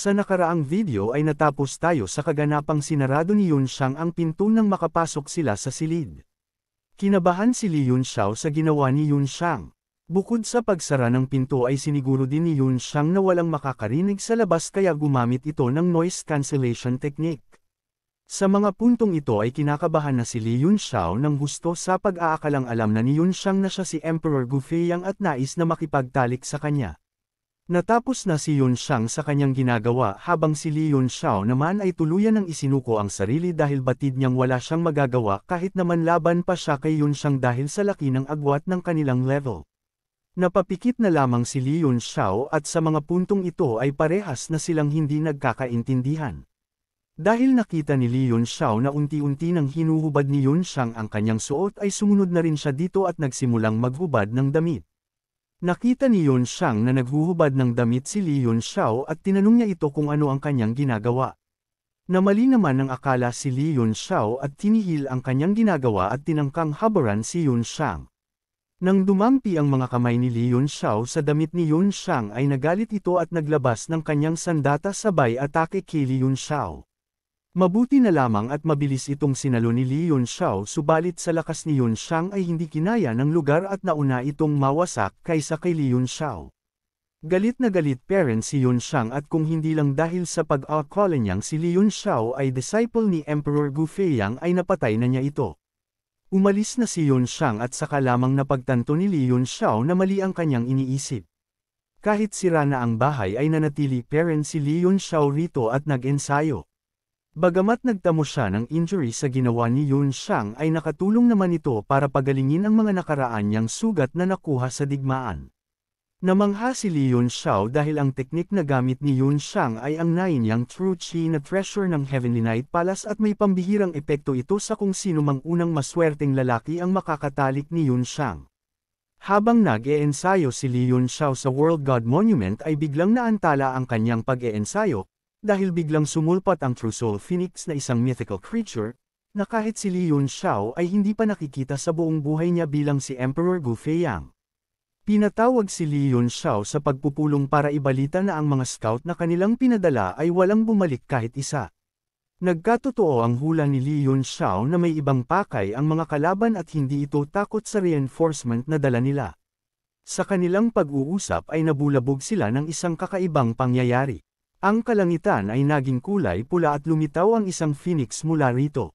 Sa nakaraang video ay natapos tayo sa kaganapang sinarado ni Yun Shang ang pinto nang makapasok sila sa silid. Kinabahan si Li Yun Shao sa ginawa ni Yun Shang. Bukod sa pagsara ng pinto ay siniguro din ni Yun Shang na walang makakarinig sa labas kaya gumamit ito ng noise cancellation technique. Sa mga puntong ito ay kinakabahan na si Li Yun Shao ng gusto sa pag-aakalang alam na ni Yun Shang na siya si Emperor Gu Feiyang at nais na makipagtalik sa kanya. Natapos na si Yun Shang sa kanyang ginagawa habang si Li Yun Shao naman ay tuluyan ng isinuko ang sarili dahil batid niyang wala siyang magagawa kahit naman laban pa siya kay Yun Shang dahil sa laki ng agwat ng kanilang level. Napapikit na lamang si Li Yun Shao at sa mga puntong ito ay parehas na silang hindi nagkakaintindihan. Dahil nakita ni Li Yun Shao na unti-unti nang hinuhubad ni Yun Shang ang kanyang suot ay sumunod na rin siya dito at nagsimulang maghubad ng damit. Nakita ni Yun Shang na naghuhubad ng damit si Li Yun Xiao at tinanong niya ito kung ano ang kanyang ginagawa. Namali naman ang akala si Li Yun Xiao at tinihil ang kanyang ginagawa at tinangkang habaran si Yun Shang. Nang dumampi ang mga kamay ni Li Yun Xiao sa damit ni Yun Shang ay nagalit ito at naglabas ng kanyang sandata sabay atake kay Li Yun Xiao. Mabuti na lamang at mabilis itong sinalo ni Li Xiao subalit sa lakas ni Yun Xiang ay hindi kinaya ng lugar at nauna itong mawasak kaysa kay Li Xiao. Galit na galit parent si Yun Xiang at kung hindi lang dahil sa pag-akala niyang si Li Xiao ay disciple ni Emperor Gu Feiyang ay napatay na niya ito. Umalis na si Yun Xiang at saka lamang napagtanto ni Li Xiao na mali ang kanyang iniisip. Kahit sira na ang bahay ay nanatili parent si Li Xiao rito at nag-ensayo. Bagamat nagtamo siya ng injury sa ginawa ni Yun Shang ay nakatulong naman ito para pagalingin ang mga nakaraan niyang sugat na nakuha sa digmaan. Namangha si Li Yun Shao dahil ang teknik na gamit ni Yun Shang ay ang nine yang true chi na treasure ng Heavenly Night Palace at may pambihirang epekto ito sa kung sino mang unang maswerteng lalaki ang makakatalik ni Yun Shang. Habang nag-eensayo si Li Yun Shao sa World God Monument ay biglang naantala ang kanyang pag-eensayo, dahil biglang sumulpat ang True Soul Phoenix na isang mythical creature, na kahit si Li Xiao ay hindi pa nakikita sa buong buhay niya bilang si Emperor Gu Feiyang. Pinatawag si Li Xiao sa pagpupulong para ibalita na ang mga scout na kanilang pinadala ay walang bumalik kahit isa. Nagkatotoo ang hula ni Li Xiao na may ibang pakay ang mga kalaban at hindi ito takot sa reinforcement na dala nila. Sa kanilang pag-uusap ay nabulabog sila ng isang kakaibang pangyayari. Ang kalangitan ay naging kulay pula at lumitaw ang isang phoenix mula rito.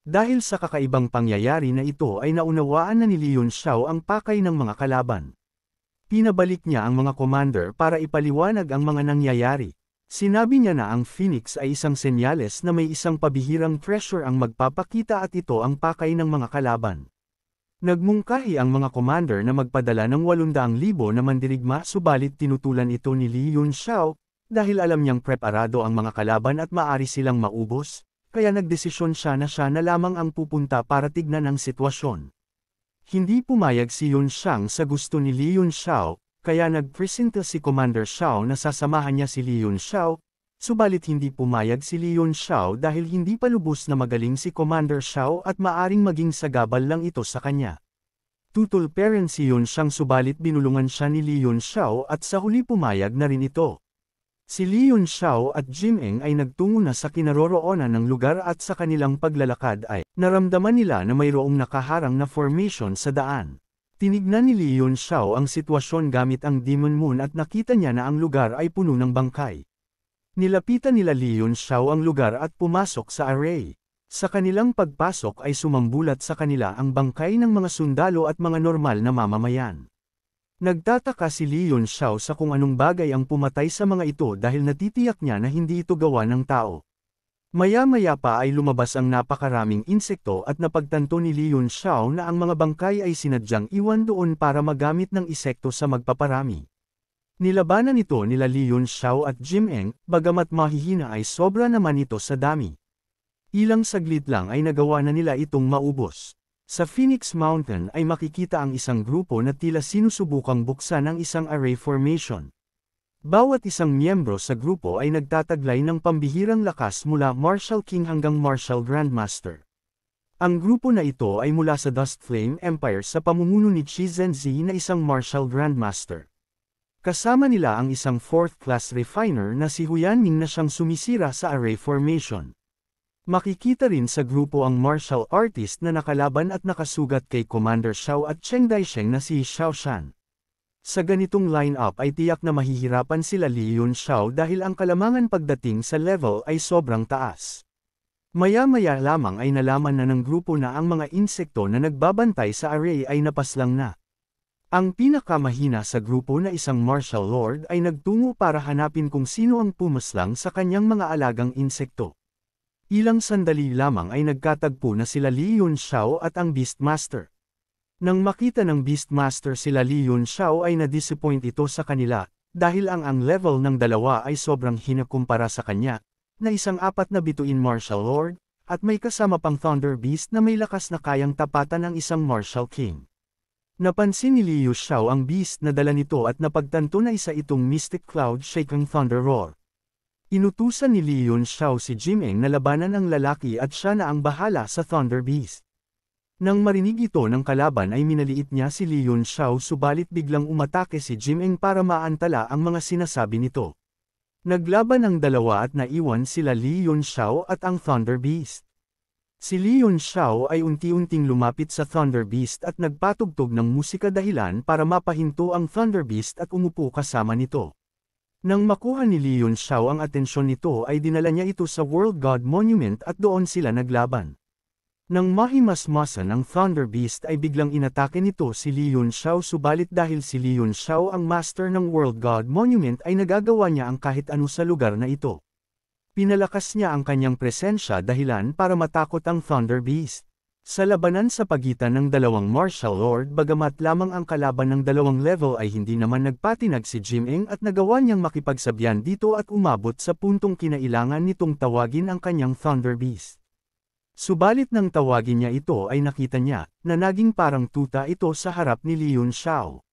Dahil sa kakaibang pangyayari na ito ay naunawaan na ni Leon Xiao ang pakay ng mga kalaban. Pinabalik niya ang mga commander para ipaliwanag ang mga nangyayari. Sinabi niya na ang phoenix ay isang senyales na may isang pabihirang pressure ang magpapakita at ito ang pakay ng mga kalaban. Nagmungkahi ang mga commander na magpadala ng 800,000 na mandirigma subalit tinutulan ito ni Li Yun Xiao, dahil alam niyang preparado ang mga kalaban at maari silang maubos, kaya nagdesisyon siya na siya na lamang ang pupunta para tignan ang sitwasyon. Hindi pumayag si Yun Shang sa gusto ni Li Yun Shao, kaya nagpresenta si Commander Shao na sasamahan niya si Li Yun Shao, subalit hindi pumayag si Li Yun Shao dahil hindi pa lubos na magaling si Commander Shao at maaring maging sagabal lang ito sa kanya. Tutulperen si Yun Shang subalit binulungan siya ni Li Yun Shao at sa huli pumayag na rin ito. Si Leon Xiao at Jin Eng ay nagtungo na sa kinaroroonan ng lugar at sa kanilang paglalakad ay naramdaman nila na mayroong nakaharang na formation sa daan. Tinignan ni Leon Xiao ang sitwasyon gamit ang Demon Moon at nakita niya na ang lugar ay puno ng bangkay. Nilapitan nila Leon Xiao ang lugar at pumasok sa array. Sa kanilang pagpasok ay sumambulat sa kanila ang bangkay ng mga sundalo at mga normal na mamamayan. Nagtataka si Leon Xiao sa kung anong bagay ang pumatay sa mga ito dahil natitiyak niya na hindi ito gawa ng tao. Maya-maya pa ay lumabas ang napakaraming insekto at napagtanto ni Leon Xiao na ang mga bangkay ay sinadyang iwan doon para magamit ng insekto sa magpaparami. Nilabanan ito nila Leon Xiao at Jim Eng, bagamat mahihina ay sobra naman ito sa dami. Ilang saglit lang ay nagawa na nila itong maubos. Sa Phoenix Mountain ay makikita ang isang grupo na tila sinusubukang buksan ang isang array formation. Bawat isang miyembro sa grupo ay nagtataglay ng pambihirang lakas mula Marshal King hanggang Marshal Grandmaster. Ang grupo na ito ay mula sa Dust Flame Empire sa pamumuno ni Chi Zhenzi na isang Marshal Grandmaster. Kasama nila ang isang 4th class refiner na si Huyan Ming na siyang sumisira sa array formation. Makikita rin sa grupo ang martial artist na nakalaban at nakasugat kay Commander Xiao at Cheng Daisheng na si Xiao Shan. Sa ganitong lineup ay tiyak na mahihirapan sila Li Yun Xiao dahil ang kalamangan pagdating sa level ay sobrang taas. Maya-maya lamang ay nalaman na ng grupo na ang mga insekto na nagbabantay sa array ay napaslang na. Ang pinakamahina sa grupo na isang martial lord ay nagtungo para hanapin kung sino ang pumaslang sa kanyang mga alagang insekto. Ilang sandali lamang ay nagkatagpo na sila Li Yun Xiao at ang Beastmaster. Nang makita ng Beastmaster sila Li Yun Xiao ay na-disappoint ito sa kanila, dahil ang ang level ng dalawa ay sobrang hina kumpara sa kanya, na isang apat na bituin martial lord, at may kasama pang Thunder Beast na may lakas na kayang tapatan ng isang Martial King. Napansin ni Liu Xiao ang beast na dala nito at napagtanto na isa itong Mystic Cloud Shaking Thunder Roar. Inutusan ni Leon Xiao si Jim Eng na labanan ang lalaki at siya na ang bahala sa Thunder Beast. Nang marinig ito ng kalaban ay minaliit niya si Leon Xiao subalit biglang umatake si Jim Eng para maantala ang mga sinasabi nito. Naglaban ang dalawa at naiwan sila Leon Xiao at ang Thunder Beast. Si Leon Xiao ay unti-unting lumapit sa Thunder Beast at nagpatugtog ng musika dahilan para mapahinto ang Thunder Beast at umupo kasama nito. Nang makuha ni Li Xiao ang atensyon nito ay dinala niya ito sa World God Monument at doon sila naglaban. Nang mahimasmasan ang Thunder Beast ay biglang inatake nito si Li Xiao subalit dahil si Li Xiao ang master ng World God Monument ay nagagawa niya ang kahit ano sa lugar na ito. Pinalakas niya ang kanyang presensya dahilan para matakot ang Thunder Beast. Sa labanan sa pagitan ng dalawang martial lord bagamat lamang ang kalaban ng dalawang level ay hindi naman nagpatinag si Jim Eng at nagawa niyang makipagsabihan dito at umabot sa puntong kinailangan nitong tawagin ang kanyang Thunder Beast. Subalit nang tawagin niya ito ay nakita niya na naging parang tuta ito sa harap ni Liun Xiao.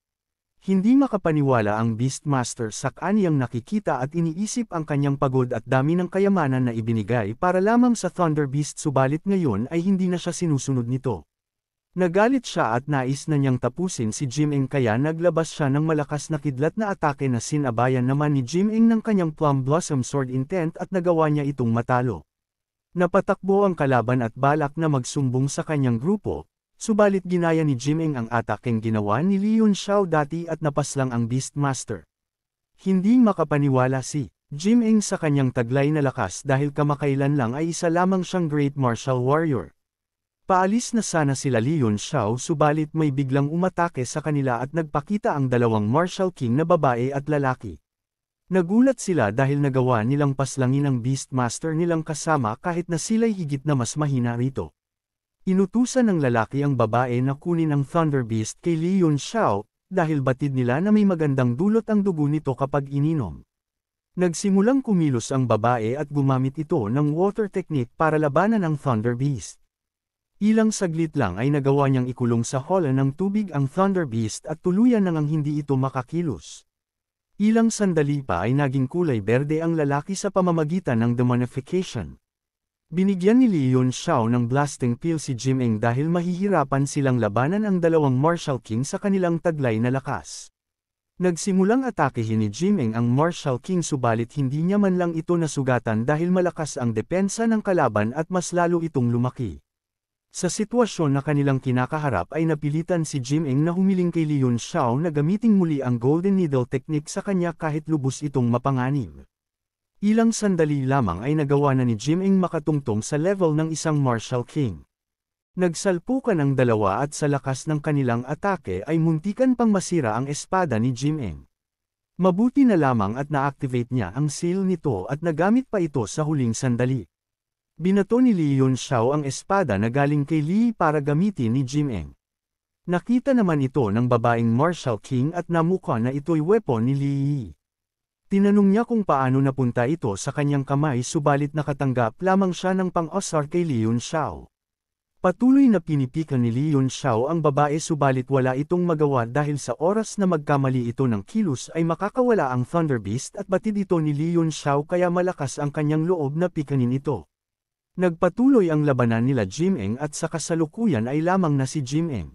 Hindi makapaniwala ang Beastmaster sa kaniyang nakikita at iniisip ang kanyang pagod at dami ng kayamanan na ibinigay para lamang sa Thunder Beast subalit ngayon ay hindi na siya sinusunod nito. Nagalit siya at nais na niyang tapusin si Jim Eng kaya naglabas siya ng malakas na kidlat na atake na sinabayan naman ni Jim Eng ng kanyang Plum Blossom Sword Intent at nagawa niya itong matalo. Napatakbo ang kalaban at balak na magsumbong sa kanyang grupo, Subalit ginaya ni Jimeng ang atakeng ginawa ni Leon Xiao dati at napaslang ang Beastmaster. Hindi makapaniwala si Jim sa kanyang taglay na lakas dahil kamakailan lang ay isa lamang siyang Great Martial Warrior. Paalis na sana sila Leon Xiao subalit may biglang umatake sa kanila at nagpakita ang dalawang Martial King na babae at lalaki. Nagulat sila dahil nagawa nilang paslangin ang Beastmaster nilang kasama kahit na sila'y higit na mas mahina rito. Inutusan ng lalaki ang babae na kunin ang Thunder Beast kay Li Yun Xiao, dahil batid nila na may magandang dulot ang dugo nito kapag ininom. Nagsimulang kumilos ang babae at gumamit ito ng water technique para labanan ang Thunder Beast. Ilang saglit lang ay nagawa niyang ikulong sa hola ng tubig ang Thunder Beast at tuluyan nang hindi ito makakilos. Ilang sandali pa ay naging kulay berde ang lalaki sa pamamagitan ng demonification. Binigyan ni Leon Xiao ng blasting pill si Jim Eng dahil mahihirapan silang labanan ang dalawang Marshall King sa kanilang taglay na lakas. Nagsimulang atakehin ni Jim Eng ang Marshall King subalit hindi niya man lang ito nasugatan dahil malakas ang depensa ng kalaban at mas lalo itong lumaki. Sa sitwasyon na kanilang kinakaharap ay napilitan si Jim Eng na humiling kay Leon Xiao na gamitin muli ang Golden Needle Technique sa kanya kahit lubos itong mapanganib. Ilang sandali lamang ay nagawa na ni Jim Eng makatungtong sa level ng isang Martial King. Nagsalpukan ang dalawa at sa lakas ng kanilang atake ay muntikan pang masira ang espada ni Jim Eng. Mabuti na lamang at na-activate niya ang seal nito at nagamit pa ito sa huling sandali. Binato ni Li Yun Xiao ang espada na galing kay Li para gamitin ni Jim Eng. Nakita naman ito ng babaeng Martial King at namukha na ito'y weapon ni Li Yi. Tinanong niya kung paano napunta ito sa kanyang kamay subalit nakatanggap lamang siya ng pang-osar kay Leon Xiao. Patuloy na pinipika ni Leon Xiao ang babae subalit wala itong magawa dahil sa oras na magkamali ito ng kilos ay makakawala ang Thunder Beast at batid ito ni Leon Xiao kaya malakas ang kanyang loob na pikanin ito. Nagpatuloy ang labanan nila Jim Eng at sa kasalukuyan ay lamang na si Jim Eng.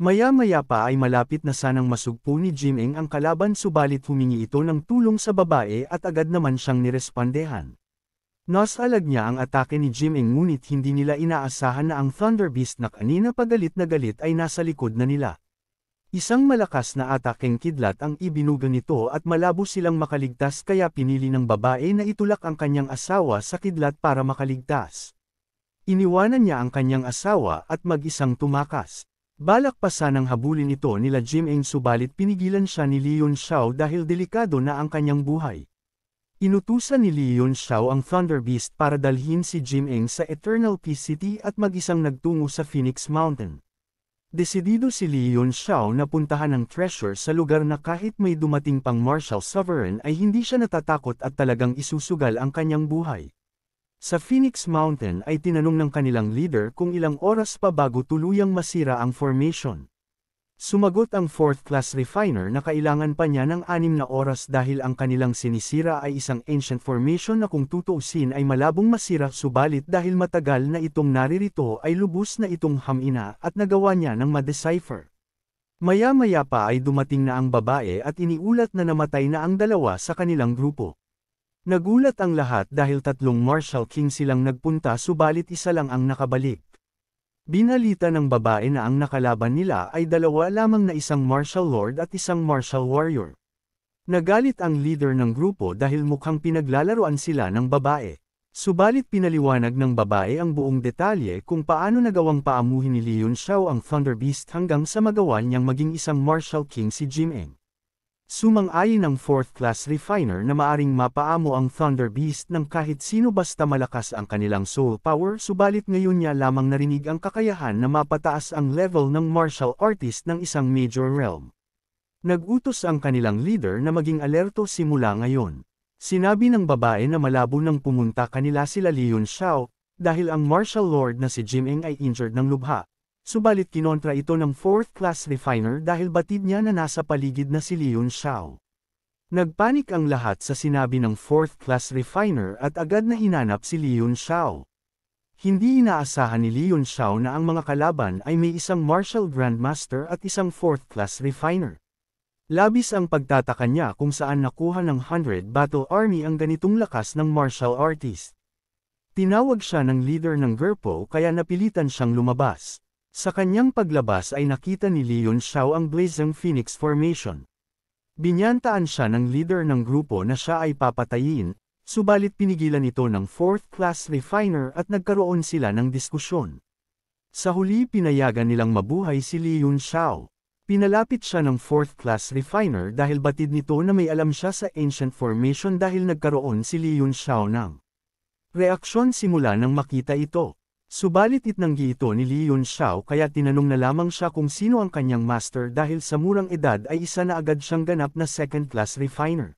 Maya-maya pa ay malapit na sanang masugpo ni Jimeng ang kalaban subalit humingi ito ng tulong sa babae at agad naman siyang nirespondehan. Nasalag niya ang atake ni Jimeng ngunit hindi nila inaasahan na ang Thunder Beast na kanina pagalit na galit ay nasa likod na nila. Isang malakas na atakeng kidlat ang ibinuga nito at malabo silang makaligtas kaya pinili ng babae na itulak ang kanyang asawa sa kidlat para makaligtas. Iniwanan niya ang kanyang asawa at mag-isang tumakas. Balak pa sanang habulin ito nila Jim Eng subalit pinigilan siya ni Leon Xiao dahil delikado na ang kanyang buhay. Inutusan ni Leon Xiao ang Thunder Beast para dalhin si Jim Eng sa Eternal Peace City at mag-isang nagtungo sa Phoenix Mountain. Desidido si Leon Xiao na puntahan ang treasure sa lugar na kahit may dumating pang Martial Sovereign ay hindi siya natatakot at talagang isusugal ang kanyang buhay. Sa Phoenix Mountain ay tinanong ng kanilang leader kung ilang oras pa bago tuluyang masira ang formation. Sumagot ang fourth-class refiner na kailangan pa niya ng anim na oras dahil ang kanilang sinisira ay isang ancient formation na kung tutuusin ay malabong masira subalit dahil matagal na itong naririto ay lubos na itong hamina at nagawa niya ng madecipher. Maya-maya pa ay dumating na ang babae at iniulat na namatay na ang dalawa sa kanilang grupo. Nagulat ang lahat dahil tatlong Marshall King silang nagpunta subalit isa lang ang nakabalik. Binalita ng babae na ang nakalaban nila ay dalawa lamang na isang Marshall Lord at isang Marshall Warrior. Nagalit ang leader ng grupo dahil mukhang pinaglalaroan sila ng babae. Subalit pinaliwanag ng babae ang buong detalye kung paano nagawang paamuhin ni Leon Xiao ang Thunder Beast hanggang sa magawa niyang maging isang Marshall King si Jim Eng. Sumang-ayon ang fourth-class refiner na maaring mapaamo ang Thunder Beast ng kahit sino basta malakas ang kanilang soul power subalit ngayon niya lamang narinig ang kakayahan na mapataas ang level ng martial artist ng isang major realm. Nagutos ang kanilang leader na maging alerto simula ngayon. Sinabi ng babae na malabo nang pumunta kanila sila Leon Xiao, dahil ang martial lord na si Jim Eng ay injured ng lubha, Subalit kinontra ito ng fourth-class refiner dahil batid niya na nasa paligid na si Leon Xiao. Nagpanik ang lahat sa sinabi ng fourth-class refiner at agad na hinanap si Leon Xiao. Hindi inaasahan ni Leon Xiao na ang mga kalaban ay may isang martial grandmaster at isang fourth-class refiner. Labis ang pagtataka niya kung saan nakuha ng 100 Battle Army ang ganitong lakas ng martial artist. Tinawag siya ng leader ng Gerpo kaya napilitan siyang lumabas. Sa kanyang paglabas ay nakita ni Leon Xiao ang Blazing Phoenix Formation. Binyantaan siya ng leader ng grupo na siya ay papatayin, subalit pinigilan ito ng 4th class refiner at nagkaroon sila ng diskusyon. Sa huli pinayagan nilang mabuhay si Leon Xiao. Pinalapit siya ng 4th class refiner dahil batid nito na may alam siya sa ancient formation dahil nagkaroon si Leon Xiao ng reaksyon simula nang makita ito. Subalit itnanggi ito ni Li Yun Xiao kaya tinanong na lamang siya kung sino ang kanyang master dahil sa murang edad ay isa na agad siyang ganap na second-class refiner.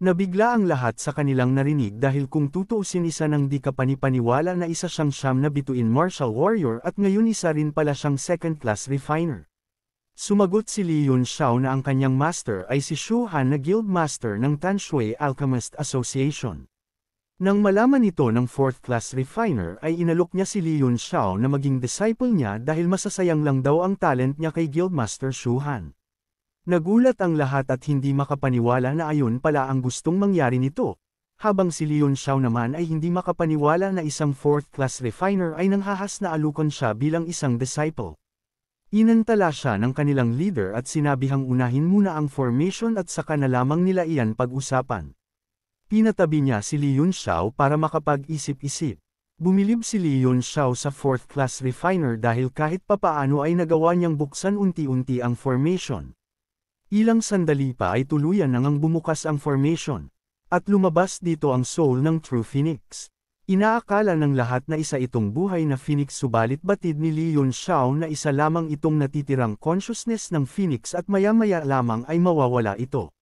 Nabigla ang lahat sa kanilang narinig dahil kung tutuusin isa nang di kapanipaniwala na isa siyang siyam na bituin martial warrior at ngayon isa rin pala siyang second-class refiner. Sumagot si Li Yun Xiao na ang kanyang master ay si Shu Han na guild master ng Tan Tanshui Alchemist Association. Nang malaman ito ng fourth-class refiner ay inalok niya si Liun Xiao na maging disciple niya dahil masasayang lang daw ang talent niya kay Guildmaster Shu Han. Nagulat ang lahat at hindi makapaniwala na ayon pala ang gustong mangyari nito, habang si Liun Xiao naman ay hindi makapaniwala na isang fourth-class refiner ay nanghahas na alukon siya bilang isang disciple. Inantala siya ng kanilang leader at sinabihang unahin muna ang formation at saka na lamang nila iyan pag-usapan. Pinatabi niya si Li Xiao para makapag-isip-isip. Bumilib si Li Xiao sa 4th class refiner dahil kahit papaano ay nagawa niyang buksan unti-unti ang formation. Ilang sandali pa ay tuluyan nang bumukas ang formation. At lumabas dito ang soul ng True Phoenix. Inaakala ng lahat na isa itong buhay na Phoenix subalit batid ni Li Xiao na isa lamang itong natitirang consciousness ng Phoenix at maya-maya lamang ay mawawala ito.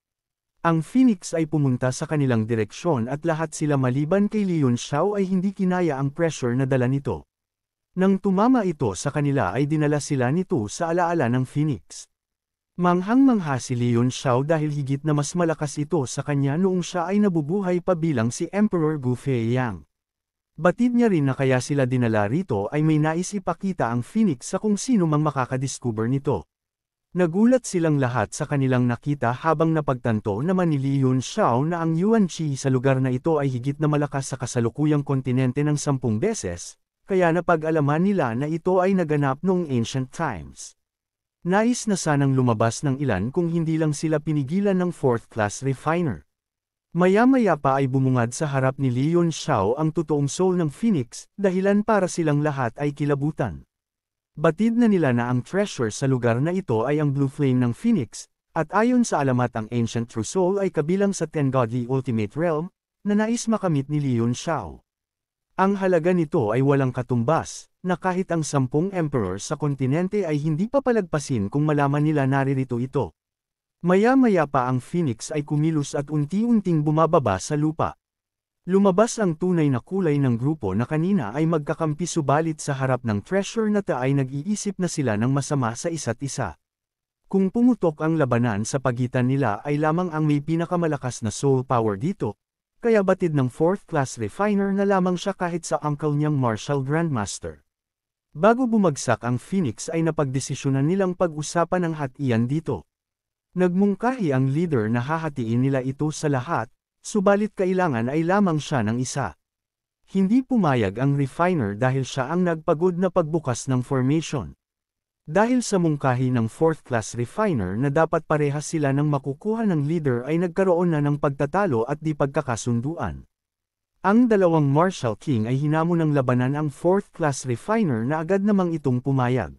Ang Phoenix ay pumunta sa kanilang direksyon at lahat sila maliban kay Leon Xiao ay hindi kinaya ang pressure na dala nito. Nang tumama ito sa kanila ay dinala sila nito sa alaala ng Phoenix. Manghang-mangha si Leon Xiao dahil higit na mas malakas ito sa kanya noong siya ay nabubuhay pa bilang si Emperor Gu Feiyang. Batid niya rin na kaya sila dinala rito ay may nais ipakita ang Phoenix sa kung sino mang makakadiscover nito. Nagulat silang lahat sa kanilang nakita habang napagtanto naman ni Li Yun Xiao na ang Yuan Qi sa lugar na ito ay higit na malakas sa kasalukuyang kontinente ng sampung beses, kaya napag-alaman nila na ito ay naganap noong ancient times. Nais na sanang lumabas ng ilan kung hindi lang sila pinigilan ng fourth-class refiner. Maya-maya pa ay bumungad sa harap ni Leon Xiao ang totoong soul ng Phoenix, dahilan para silang lahat ay kilabutan. Batid na nila na ang treasure sa lugar na ito ay ang Blue Flame ng Phoenix, at ayon sa alamat ang Ancient True Soul ay kabilang sa Ten Godly Ultimate Realm, na nais makamit ni Leon Xiao. Ang halaga nito ay walang katumbas, na kahit ang sampung emperor sa kontinente ay hindi papalagpasin kung malaman nila naririto ito. Maya-maya pa ang Phoenix ay kumilos at unti-unting bumababa sa lupa. Lumabas ang tunay na kulay ng grupo na kanina ay magkakampi subalit sa harap ng treasure na taay nag-iisip na sila ng masama sa isa't isa. Kung pumutok ang labanan sa pagitan nila ay lamang ang may pinakamalakas na soul power dito, kaya batid ng 4th class refiner na lamang siya kahit sa uncle niyang Marshall Grandmaster. Bago bumagsak ang Phoenix ay napagdesisyonan nilang pag-usapan ang hatian dito. Nagmungkahi ang leader na hahatiin nila ito sa lahat, Subalit kailangan ay lamang siya ng isa. Hindi pumayag ang refiner dahil siya ang nagpagod na pagbukas ng formation. Dahil sa mungkahi ng fourth-class refiner na dapat pareha sila ng makukuha ng leader ay nagkaroon na ng pagtatalo at di pagkakasunduan. Ang dalawang Marshal King ay hinamo ng labanan ang fourth-class refiner na agad namang itong pumayag.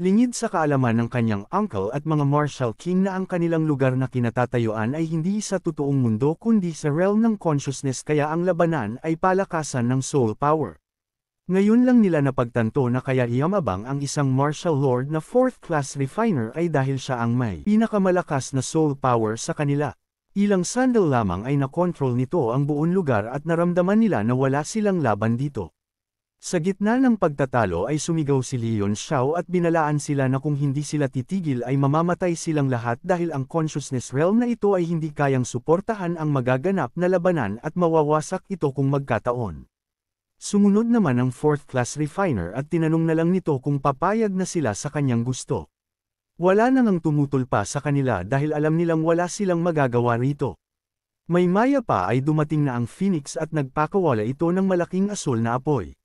Lingid sa kaalaman ng kanyang uncle at mga Marshall King na ang kanilang lugar na kinatatayuan ay hindi sa totoong mundo kundi sa realm ng consciousness kaya ang labanan ay palakasan ng soul power. Ngayon lang nila napagtanto na kaya iyamabang ang isang martial lord na 4th class refiner ay dahil siya ang may pinakamalakas na soul power sa kanila. Ilang sandal lamang ay na-control nito ang buong lugar at naramdaman nila na wala silang laban dito. Sa gitna ng pagtatalo ay sumigaw si Leon Xiao at binalaan sila na kung hindi sila titigil ay mamamatay silang lahat dahil ang consciousness realm na ito ay hindi kayang suportahan ang magaganap na labanan at mawawasak ito kung magkataon. Sumunod naman ang fourth class refiner at tinanong na lang nito kung papayag na sila sa kanyang gusto. Wala nang ngang tumutol pa sa kanila dahil alam nilang wala silang magagawa rito. May maya pa ay dumating na ang Phoenix at nagpakawala ito ng malaking asul na apoy.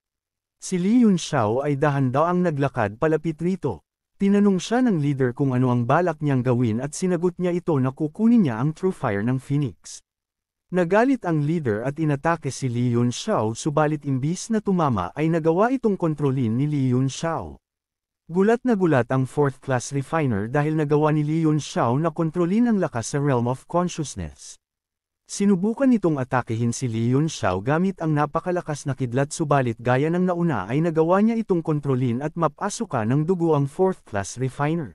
Si Li Yunxiao ay dahan-daang naglakad palapit rito. Tinanong siya ng leader kung ano ang balak niyang gawin at sinagot niya ito na kukunin niya ang true fire ng Phoenix. Nagalit ang leader at inatake si Li Yunxiao subalit imbis na tumama ay nagawa itong kontrolin ni Li Yunxiao. Gulat na gulat ang 4th class refiner dahil nagawa ni Li Yunxiao na kontrolin ang lakas sa realm of consciousness. Sinubukan nitong atakehin si Leon Xiao gamit ang napakalakas na kidlat subalit gaya ng nauna ay nagawa niya itong kontrolin at mapasuka ng dugo ang 4th class refiner.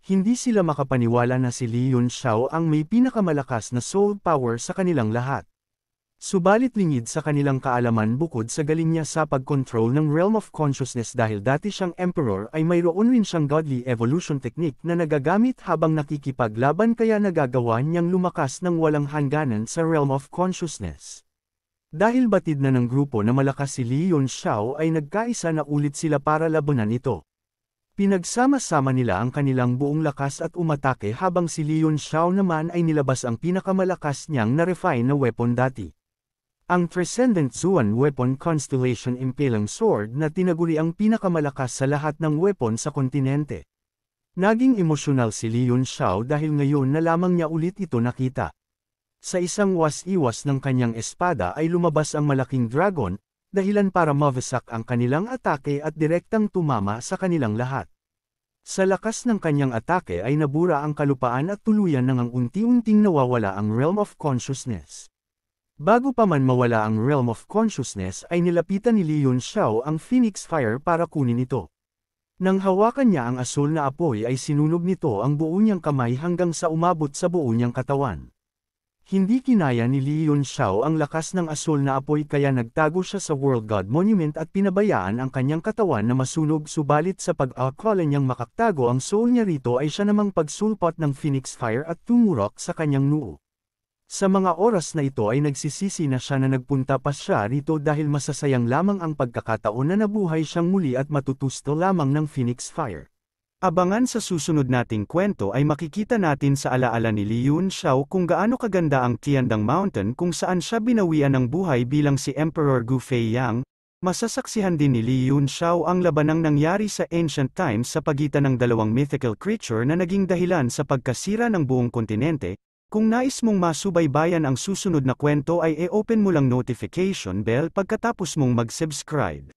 Hindi sila makapaniwala na si Leon Xiao ang may pinakamalakas na soul power sa kanilang lahat. Subalit lingid sa kanilang kaalaman bukod sa galing niya sa pagkontrol ng realm of consciousness dahil dati siyang emperor ay mayroon rin siyang godly evolution technique na nagagamit habang nakikipaglaban kaya nagagawa niyang lumakas ng walang hangganan sa realm of consciousness. Dahil batid na ng grupo na malakas si Li Yun Xiao ay nagkaisa na ulit sila para labanan ito. Pinagsama-sama nila ang kanilang buong lakas at umatake habang si Leon Xiao naman ay nilabas ang pinakamalakas niyang na-refine na weapon dati. Ang Transcendent Zuan Weapon Constellation Impaling Sword na tinaguri ang pinakamalakas sa lahat ng weapon sa kontinente. Naging emosyonal si Leon Xiao dahil ngayon na lamang niya ulit ito nakita. Sa isang was-iwas ng kanyang espada ay lumabas ang malaking dragon, dahilan para mavesak ang kanilang atake at direktang tumama sa kanilang lahat. Sa lakas ng kanyang atake ay nabura ang kalupaan at tuluyan nang ang unti-unting nawawala ang realm of consciousness. Bago pa man mawala ang realm of consciousness ay nilapitan ni Li Xiao ang Phoenix Fire para kunin ito. Nang hawakan niya ang asul na apoy ay sinunog nito ang buo niyang kamay hanggang sa umabot sa buo niyang katawan. Hindi kinaya ni Li Xiao ang lakas ng asul na apoy kaya nagtago siya sa World God Monument at pinabayaan ang kanyang katawan na masunog subalit sa pag-akala niyang makaktago ang soul niya rito ay siya namang pagsulpot ng Phoenix Fire at tumurok sa kanyang noo. Sa mga oras na ito ay nagsisisi na siya na nagpunta pa siya rito dahil masasayang lamang ang pagkakataon na nabuhay siyang muli at matutusto lamang ng Phoenix Fire. Abangan sa susunod nating kwento ay makikita natin sa alaala ni Liyun Xiao kung gaano kaganda ang Tiandang Mountain kung saan siya binawian ng buhay bilang si Emperor Gu Feiyang. Masasaksihan din ni Li Xiao ang labanang nangyari sa ancient times sa pagitan ng dalawang mythical creature na naging dahilan sa pagkasira ng buong kontinente, kung nais mong masubaybayan ang susunod na kwento ay e-open mo lang notification bell pagkatapos mong mag-subscribe.